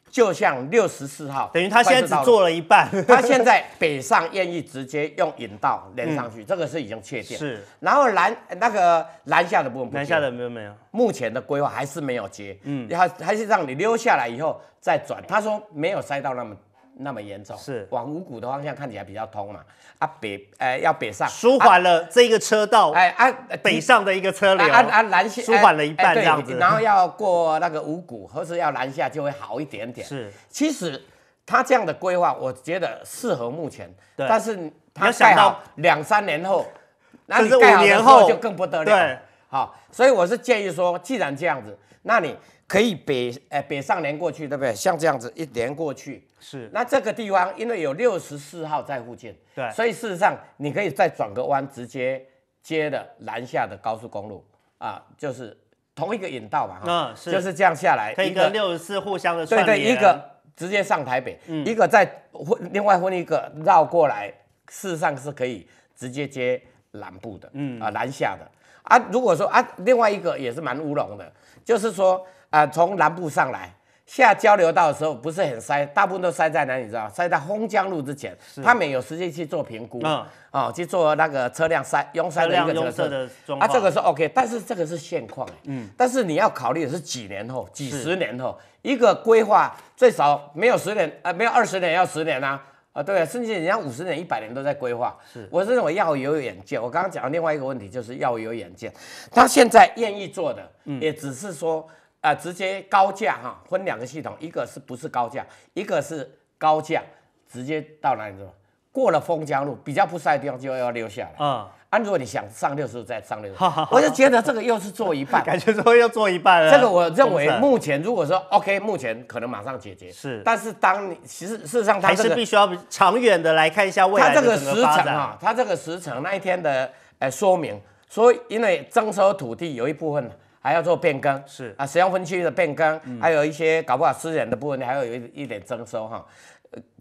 就像六十四号，等于他现在只做了一半。他现在北上愿意直接用引道连上去，这个是已经确定。是。然后南那个南下的部分，南下的没有没有。目前的规划还是没有接，嗯，还还是让你溜下来以后再转。他说没有塞到那么。那么严重是往五股的方向看起来比较通嘛啊北哎要北上舒缓了这个车道哎啊北上的一个车流啊啊南下舒缓了一半这样子，然后要过那个五股或是要南下就会好一点点是其实他这样的规划我觉得适合目前，但是他想到两三年后，那是五年后就更不得了对好，所以我是建议说既然这样子，那你。可以北诶，北上连过去对不对？像这样子，一连过去是。那这个地方因为有六十四号在附近，对，所以事实上你可以再转个弯，直接接的南下的高速公路啊，就是同一个引道嘛，是，就是这样下来。一跟六十四互相的串对对，一个直接上台北，一个再另外分一个绕过来，事实上是可以直接接南部的，嗯啊，南下的。啊，如果说啊，另外一个也是蛮乌龙的，就是说。啊，从南部上来，下交流道的时候不是很塞，大部分都塞在哪里？你知道？塞在红江路之前。他们有时间去做评估，啊，去做那个车辆塞拥塞的一个情况。啊，这个是 OK，但是这个是现况。嗯。但是你要考虑的是几年后、几十年后一个规划，最少没有十年啊，没有二十年要十年啊。啊，对，甚至人家五十年、一百年都在规划。是。我认为要有远见。我刚刚讲的另外一个问题就是要有远见。他现在愿意做的，也只是说。啊，直接高架哈，分两个系统，一个是不是高架，一个是高架，直接到哪里去？过了封江路比较不塞的地方就要溜下来啊。啊，如果你想上六，十再上六。十，我就觉得这个又是做一半，感觉说要做一半了。这个我认为目前如果说 OK，目前可能马上解决是，但是当你其实事实上，还是必须要长远的来看一下未来这个时长啊。它这个时程那一天的呃说明，所以因为征收土地有一部分。还要做变更是啊，使用分区的变更，还有一些搞不好私人的部分，还有一一点征收哈，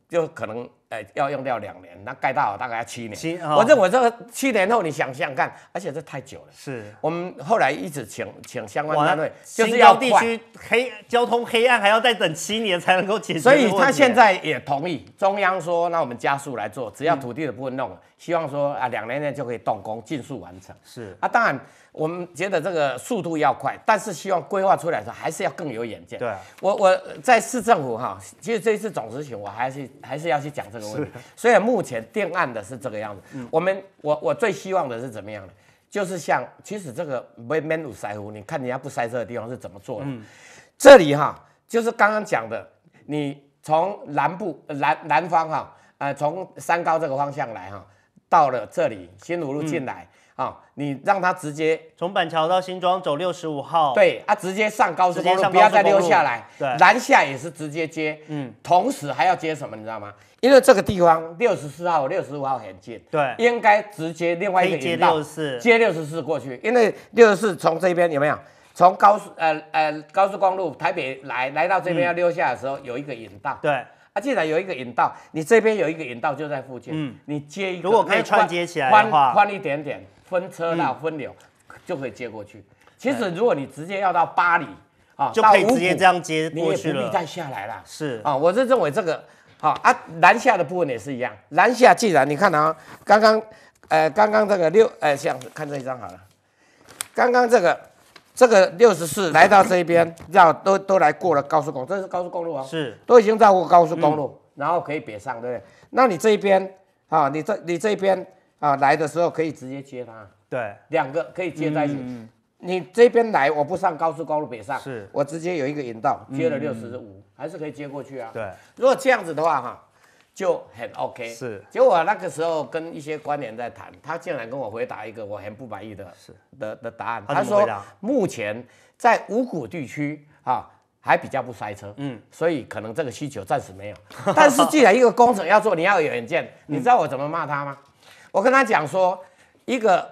就可能呃要用掉两年，那盖大大概要七年，反正我这七年后你想想看，而且这太久了。是我们后来一直请请相关单位，就是要地区黑交通黑暗，还要再等七年才能够解决。所以他现在也同意中央说，那我们加速来做，只要土地的部分弄了。希望说啊，两年内就可以动工，尽速完成。是啊，当然我们觉得这个速度要快，但是希望规划出来的时候还是要更有远见。对，我我在市政府哈，其实这次总执行，我还是还是要去讲这个问题。所以目前定案的是这个样子。我们我我最希望的是怎么样呢？就是像其实这个不没有塞湖，你看人家不塞车的地方是怎么做的？这里哈，就是刚刚讲的，你从南部南南方哈，呃，从山高这个方向来哈。到了这里，新融路进来啊！你让他直接从板桥到新庄走六十五号，对他直接上高速，公路，不要再溜下来。对，南下也是直接接，嗯，同时还要接什么，你知道吗？因为这个地方六十四号、六十五号很近，对，应该直接另外一个街道接六十四过去，因为六十四从这边有没有？从高速呃呃高速公路台北来来到这边要溜下的时候，有一个引道，对。它既然有一个引道，你这边有一个引道就在附近，嗯，你接一个，如果可以串接起来，宽宽一点点，分车道分流，就可以接过去。其实如果你直接要到巴黎啊，就可以直接这样接过去了，不必再下来了。是啊，我是认为这个，好啊，南下的部分也是一样。南下既然你看啊，刚刚呃，刚刚这个六，呃，像看这一张好了，刚刚这个。这个六十四来到这边，要都都来过了高速公路，这是高速公路啊，是都已经绕过高速公路，然后可以北上，对不对？那你这一边啊，你这你这一边啊，来的时候可以直接接它，对，两个可以接在一起。你这边来，我不上高速公路北上，是我直接有一个引道接了六十五，还是可以接过去啊？对，如果这样子的话哈。就很 OK，是。就我那个时候跟一些官员在谈，他竟然跟我回答一个我很不满意的，是的的答案。他说目前在五谷地区啊还比较不塞车，嗯，所以可能这个需求暂时没有。但是既然一个工程要做，你要有远见。你知道我怎么骂他吗？我跟他讲说，一个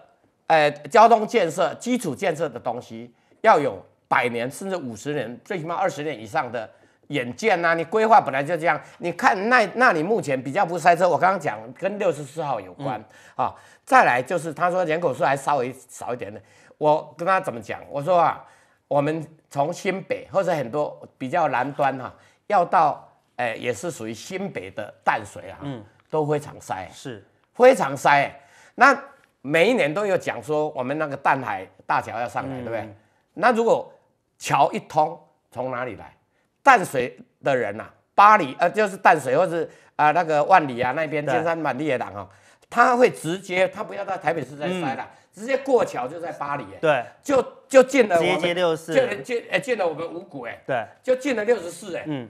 呃交通建设、基础建设的东西要有百年甚至五十年，最起码二十年以上的。眼见呐，你规划本来就这样。你看那那你目前比较不塞车，我刚刚讲跟六十四号有关啊。再来就是他说人口数还稍微少一点的，我跟他怎么讲？我说啊，我们从新北或者很多比较南端哈，要到哎也是属于新北的淡水啊，嗯，都非常塞，是，非常塞。那每一年都有讲说我们那个淡海大桥要上来，对不对？那如果桥一通，从哪里来？淡水的人呐，巴黎呃，就是淡水或者啊那个万里啊那边尖山满地野党哦，他会直接他不要到台北市再塞了，直接过桥就在巴黎。对，就就进了。我接六四。就进进哎进了我们五股哎。对，就进了六十四哎。嗯，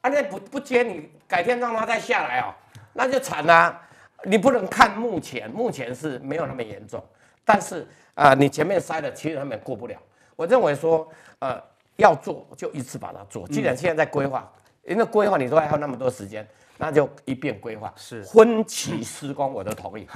啊那不不接你，改天让他再下来哦，那就惨了。你不能看目前，目前是没有那么严重，但是啊，你前面塞的其实他们过不了。我认为说呃。要做就一次把它做。既然现在在规划，因为规划你都还要那么多时间，那就一遍规划是。分期施工我都同意，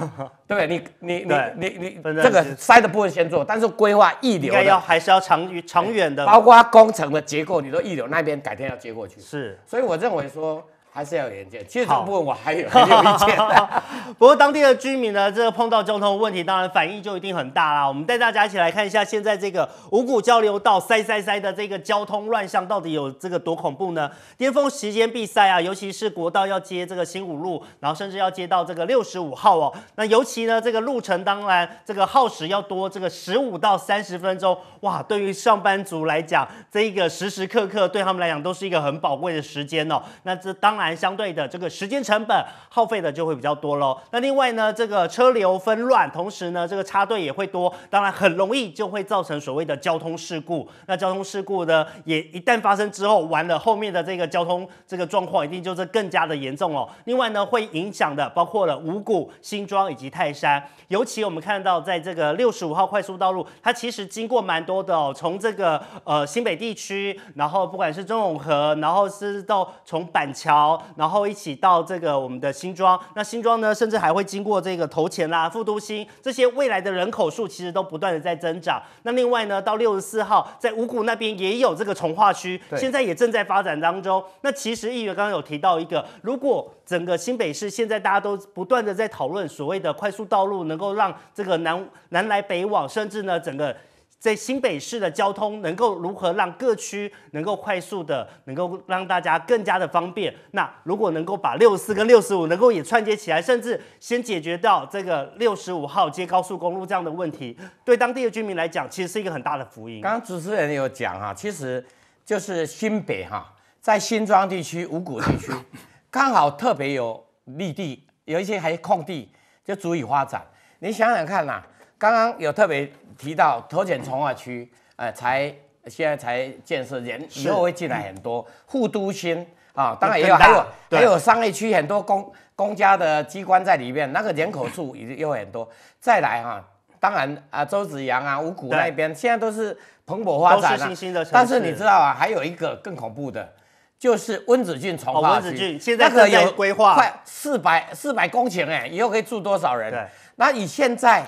对 不对？你你你你你，这个塞的部分先做，但是规划一流，应该要还是要长于长远的，包括工程的结构，你都一流。那边改天要接过去。是，所以我认为说。还是要有连接，其实这部分我还有 有意见。不过当地的居民呢，这个碰到交通问题，当然反应就一定很大啦。我们带大家一起来看一下现在这个五股交流道塞塞塞的这个交通乱象到底有这个多恐怖呢？巅峰时间必塞啊，尤其是国道要接这个新五路，然后甚至要接到这个六十五号哦。那尤其呢，这个路程当然这个耗时要多这个十五到三十分钟，哇，对于上班族来讲，这一个时时刻刻对他们来讲都是一个很宝贵的时间哦。那这当然。相对的，这个时间成本耗费的就会比较多喽。那另外呢，这个车流纷乱，同时呢，这个插队也会多，当然很容易就会造成所谓的交通事故。那交通事故呢，也一旦发生之后，完了后面的这个交通这个状况一定就是更加的严重哦。另外呢，会影响的包括了五谷、新庄以及泰山。尤其我们看到在这个六十五号快速道路，它其实经过蛮多的哦，从这个呃新北地区，然后不管是中永和，然后是到从板桥。然后一起到这个我们的新庄，那新庄呢，甚至还会经过这个头前啦、复都新这些未来的人口数，其实都不断的在增长。那另外呢，到六十四号，在五股那边也有这个从化区，现在也正在发展当中。那其实议员刚刚有提到一个，如果整个新北市现在大家都不断的在讨论所谓的快速道路，能够让这个南南来北往，甚至呢整个。在新北市的交通能够如何让各区能够快速的，能够让大家更加的方便？那如果能够把六四跟六十五能够也串接起来，甚至先解决掉这个六十五号接高速公路这样的问题，对当地的居民来讲，其实是一个很大的福音。刚刚主持人有讲啊，其实就是新北哈，在新庄地区、五谷地区，刚好特别有绿地，有一些还空地，就足以发展。你想想看呐。刚刚有特别提到投建从化区，呃，才现在才建设，人以后会进来很多。护都新啊，当然也有，还有还有商业区，很多公公家的机关在里面，那个人口数也又很多。再来哈，当然啊，周子阳啊，五谷那边现在都是蓬勃发展，都是新兴的但是你知道啊，还有一个更恐怖的，就是温子俊从化区，在个有规划，快四百四百公顷，哎，以后可以住多少人？那以现在。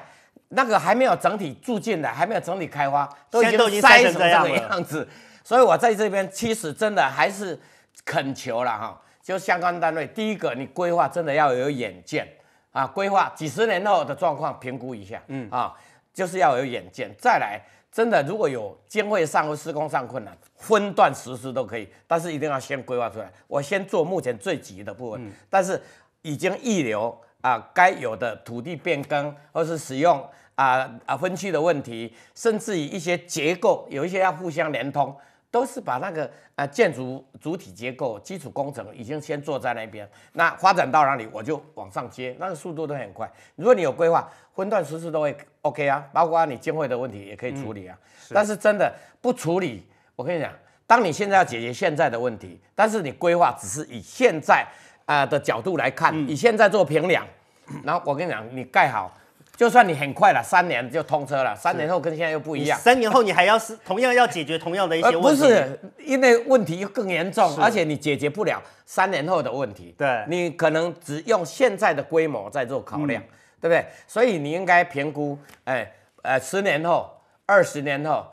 那个还没有整体住进来，还没有整体开花，都已经栽成这个样子，所以我在这边其实真的还是恳求了哈，就相关单位，第一个你规划真的要有远见啊，规划几十年后的状况评估一下，嗯啊，就是要有远见。再来，真的如果有监会上或施工上困难，分段实施都可以，但是一定要先规划出来，我先做目前最急的部分，但是已经预留。啊，该有的土地变更或是使用啊啊分区的问题，甚至于一些结构，有一些要互相连通，都是把那个啊建筑主体结构、基础工程已经先做在那边，那发展到哪里我就往上接，那个速度都很快。如果你有规划，分段实施都会 OK 啊，包括你经会的问题也可以处理啊。但是真的不处理，我跟你讲，当你现在要解决现在的问题，但是你规划只是以现在。啊的角度来看，你现在做平量，然后我跟你讲，你盖好，就算你很快了，三年就通车了，三年后跟现在又不一样。三年后你还要是同样要解决同样的一些问题，不是？因为问题又更严重，而且你解决不了三年后的问题。对，你可能只用现在的规模在做考量，对不对？所以你应该评估，哎，呃，十年后、二十年后。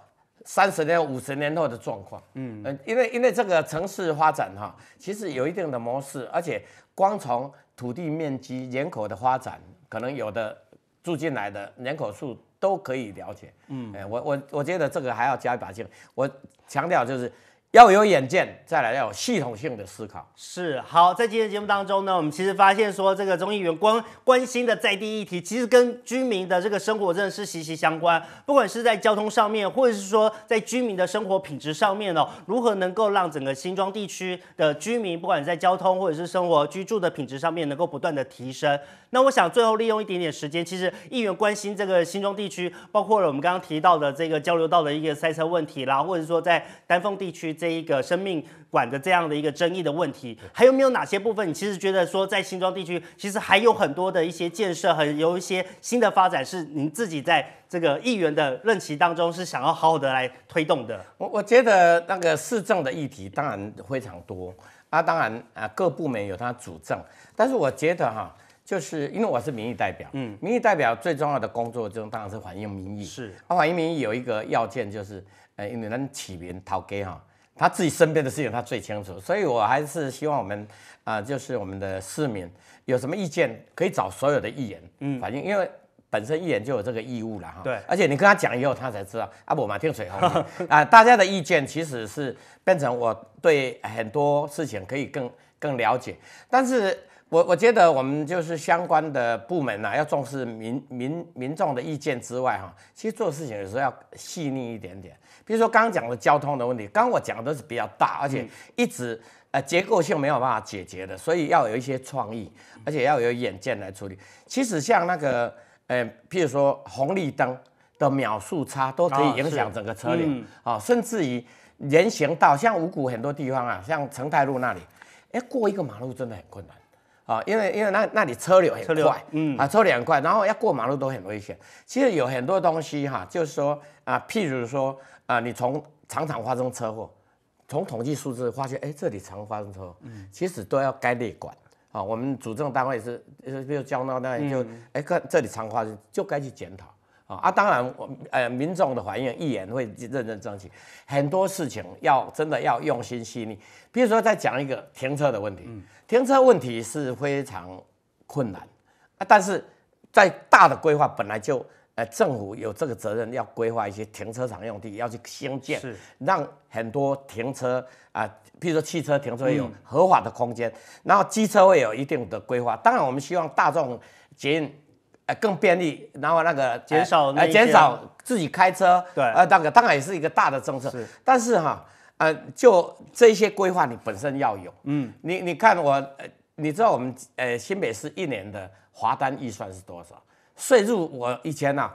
三十年、五十年后的状况，嗯因为因为这个城市发展哈，其实有一定的模式，而且光从土地面积、人口的发展，可能有的住进来的人口数都可以了解，嗯，我我我觉得这个还要加一把劲，我强调就是。要有远见，再来要有系统性的思考。是好，在今天节目当中呢，我们其实发现说，这个中议员关关心的在地议题，其实跟居民的这个生活真的是息息相关。不管是在交通上面，或者是说在居民的生活品质上面哦，如何能够让整个新庄地区的居民，不管在交通或者是生活居住的品质上面，能够不断的提升。那我想最后利用一点点时间，其实议员关心这个新庄地区，包括了我们刚刚提到的这个交流道的一个塞车问题啦，或者说在丹凤地区这一个生命馆的这样的一个争议的问题，还有没有哪些部分？你其实觉得说在新庄地区，其实还有很多的一些建设和有一些新的发展，是您自己在这个议员的任期当中是想要好好的来推动的。我我觉得那个市政的议题当然非常多啊，当然啊，各部门有它主政，但是我觉得哈。就是因为我是民意代表，嗯，民意代表最重要的工作就当然是反映民意，是。啊，反映民意有一个要件就是，呃，因为能起名讨街哈，他自己身边的事情他最清楚，所以我还是希望我们，啊，就是我们的市民有什么意见可以找所有的议员反映，因为本身议员就有这个义务了哈。对，而且你跟他讲以后，他才知道。啊不，马天水哈，啊，大家的意见其实是变成我对很多事情可以更更了解，但是。我我觉得我们就是相关的部门呐，要重视民民民众的意见之外哈，其实做事情有时候要细腻一点点。比如说刚刚讲的交通的问题，刚我讲的都是比较大，而且一直呃结构性没有办法解决的，所以要有一些创意，而且要有远见来处理。其实像那个呃，譬如说红绿灯的秒数差都可以影响整个车辆啊，甚至于人行道，像五股很多地方啊，像成泰路那里，哎，过一个马路真的很困难。啊，因为因为那那里车流很快，嗯啊，车流很快，然后要过马路都很危险。其实有很多东西哈，就是说啊，譬如说啊，你从常常发生车祸，从统计数字发现，哎，这里常发生车祸，嗯，其实都要该列管啊。我们主政单位是，比如交通单位就，哎，看这里常发生，就该去检讨。啊，当然，我呃，民众的反应一眼会认认真真去，很多事情要真的要用心细腻。比如说，再讲一个停车的问题，停车问题是非常困难啊，但是在大的规划本来就呃，政府有这个责任要规划一些停车场用地，要去兴建，让很多停车啊，譬如说汽车停车有合法的空间，然后机车会有一定的规划。当然，我们希望大众捷运。更便利，然后那个减少，呃，减少自己开车，对，呃，那个当然也是一个大的政策，是。但是哈，呃，就这些规划你本身要有，嗯，你你看我，你知道我们呃新北市一年的划单预算是多少？税入我以前啊，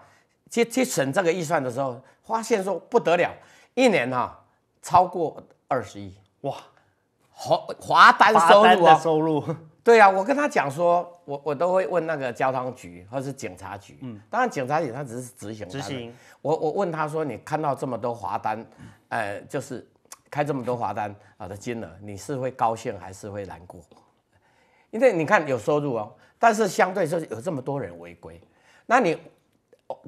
去去审这个预算的时候，发现说不得了，一年哈超过二十亿，哇，划划单收入啊收入。对啊，我跟他讲说，我我都会问那个交通局或者是警察局，嗯，当然警察局他只是执行，执行。我我问他说，你看到这么多罚单，呃，就是开这么多罚单啊的金额，你是会高兴还是会难过？因为你看有收入哦，但是相对说有这么多人违规，那你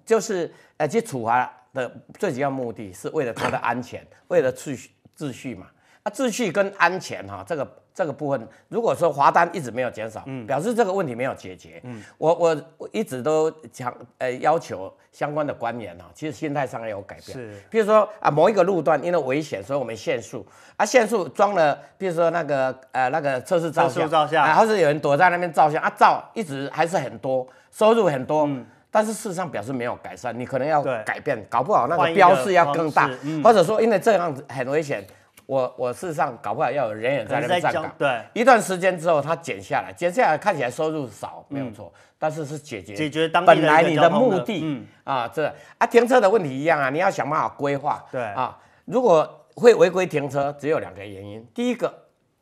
就是而且处罚的最主要目的是为了他的安全，为了秩序秩序嘛。秩序跟安全哈，这个这个部分，如果说罚单一直没有减少，嗯，表示这个问题没有解决。嗯，我我一直都强呃要求相关的官员哈，其实心态上要有改变。是，比如说啊，某一个路段因为危险，所以我们限速。啊，限速装了，比如说那个呃那个测试照相，照相，然后是有人躲在那边照相啊，照一直还是很多，收入很多，但是事实上表示没有改善，你可能要改变，搞不好那个标示要更大，或者说因为这样子很危险。我我事实上搞不好要有人也在那站岗。对，一段时间之后他减下来，减下来看起来收入少，没有错，但是是解决解决当本来你的目的，嗯啊，这啊停车的问题一样啊，你要想办法规划，对啊，如果会违规停车，只有两个原因，第一个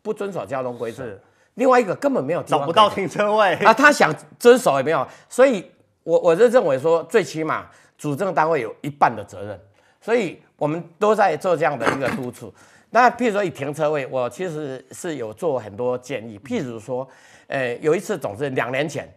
不遵守交通规则，另外一个根本没有找不到停车位啊，他想遵守也没有，所以我我就认为说，最起码主政单位有一半的责任，所以我们都在做这样的一个督促。那譬如说以停车位，我其实是有做很多建议。譬如说，呃，有一次，总之两年前，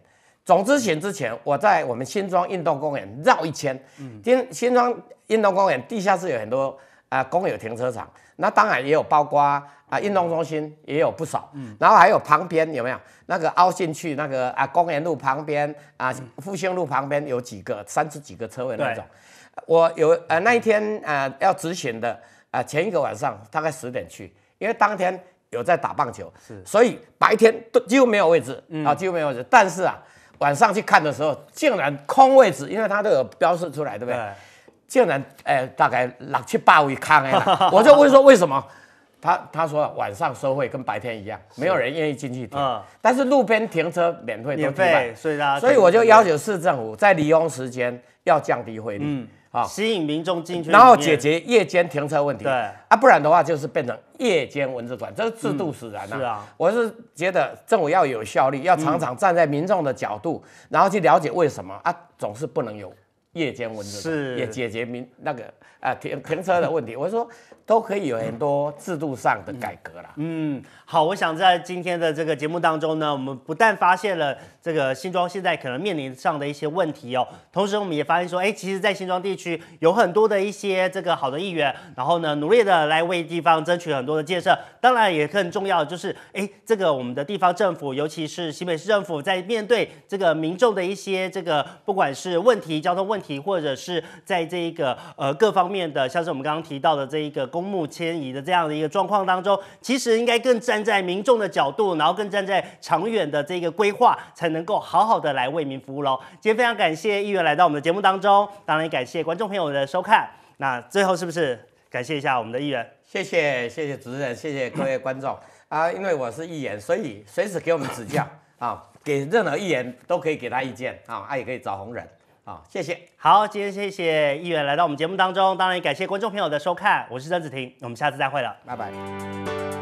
总之勤之前，我在我们新庄运动公园绕一圈。嗯，新新庄运动公园地下室有很多啊公有停车场，那当然也有包括啊运动中心也有不少。嗯，然后还有旁边有没有那个凹进去那个啊公园路旁边啊复兴路旁边有几个三十几个车位那种。我有呃那一天啊要执行的。啊，前一个晚上大概十点去，因为当天有在打棒球，是，所以白天都几乎没有位置，啊，几乎没有位置。但是啊，晚上去看的时候，竟然空位置，因为它都有标示出来，对不对？竟然，哎，大概六七八位空哎，我就问说为什么？他他说晚上收费跟白天一样，没有人愿意进去停，但是路边停车免费，免费，所以所以我就要求市政府在利用时间要降低汇率。啊！吸引民众进去，然后解决夜间停车问题。对啊，不然的话就是变成夜间文字馆，这是制度使然呐。是啊，我是觉得政府要有效率，要常常站在民众的角度，然后去了解为什么啊，总是不能有。夜间温度，是也解决民那个啊停停车的问题，我说都可以有很多制度上的改革了。嗯，好，我想在今天的这个节目当中呢，我们不但发现了这个新庄现在可能面临上的一些问题哦，同时我们也发现说，哎，其实，在新庄地区有很多的一些这个好的议员，然后呢，努力的来为地方争取很多的建设。当然，也更重要就是，哎，这个我们的地方政府，尤其是新北市政府，在面对这个民众的一些这个不管是问题交通问。题或者是在这一个呃各方面的，像是我们刚刚提到的这一个公募迁移的这样的一个状况当中，其实应该更站在民众的角度，然后更站在长远的这个规划，才能够好好的来为民服务喽。今天非常感谢议员来到我们的节目当中，当然也感谢观众朋友的收看。那最后是不是感谢一下我们的议员？谢谢谢谢主持人，谢谢各位观众啊，因为我是议员，所以随时给我们指教啊，给任何议员都可以给他意见啊，也可以找红人。谢谢。好，今天谢谢议员来到我们节目当中，当然也感谢观众朋友的收看。我是曾子婷，我们下次再会了，拜拜。